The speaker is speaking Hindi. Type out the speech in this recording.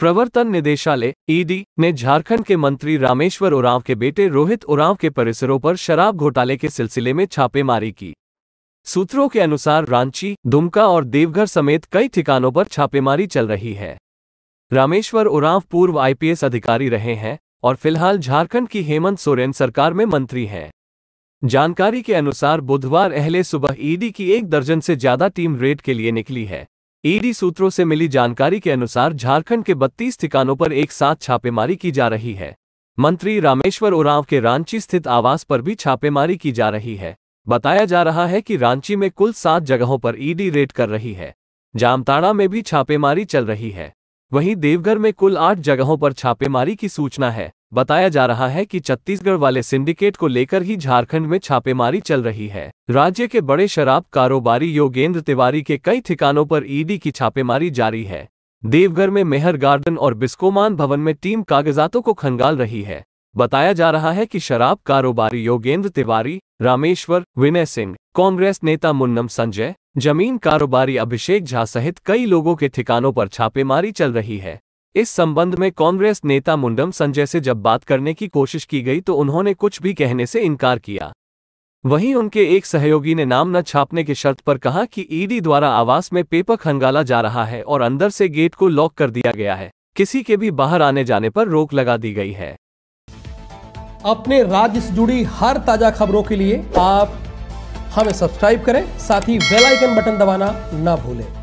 प्रवर्तन निदेशालय ईडी ने झारखंड के मंत्री रामेश्वर उरांव के बेटे रोहित उरांव के परिसरों पर शराब घोटाले के सिलसिले में छापेमारी की सूत्रों के अनुसार रांची दुमका और देवघर समेत कई ठिकानों पर छापेमारी चल रही है रामेश्वर उरांव पूर्व आईपीएस अधिकारी रहे हैं और फिलहाल झारखंड की हेमंत सोरेन सरकार में मंत्री हैं जानकारी के अनुसार बुधवार अहले सुबह ईडी की एक दर्जन से ज्यादा टीम रेड के लिए निकली है ईडी सूत्रों से मिली जानकारी के अनुसार झारखंड के 32 ठिकानों पर एक साथ छापेमारी की जा रही है मंत्री रामेश्वर उरांव के रांची स्थित आवास पर भी छापेमारी की जा रही है बताया जा रहा है कि रांची में कुल सात जगहों पर ईडी रेड कर रही है जामताड़ा में भी छापेमारी चल रही है वहीं देवघर में कुल आठ जगहों पर छापेमारी की सूचना है बताया जा रहा है कि छत्तीसगढ़ वाले सिंडिकेट को लेकर ही झारखंड में छापेमारी चल रही है राज्य के बड़े शराब कारोबारी योगेंद्र तिवारी के कई ठिकानों पर ईडी की छापेमारी जारी है देवघर में मेहर गार्डन और बिस्कोमान भवन में टीम कागजातों को खंगाल रही है बताया जा रहा है कि शराब कारोबारी योगेंद्र तिवारी रामेश्वर विनय सिंह कांग्रेस नेता मुन्नम संजय जमीन कारोबारी अभिषेक झा सहित कई लोगों के ठिकानों पर छापेमारी चल रही है इस संबंध में कांग्रेस नेता मुंडम संजय से जब बात करने की कोशिश की गई तो उन्होंने कुछ भी कहने से इनकार किया वहीं उनके एक सहयोगी ने नाम न छापने की शर्त पर कहा कि ईडी द्वारा आवास में पेपर खंगाला जा रहा है और अंदर से गेट को लॉक कर दिया गया है किसी के भी बाहर आने जाने पर रोक लगा दी गई है अपने राज्य से जुड़ी हर ताजा खबरों के लिए आप हमें सब्सक्राइब करें साथ ही बेलाइकन बटन दबाना ना भूलें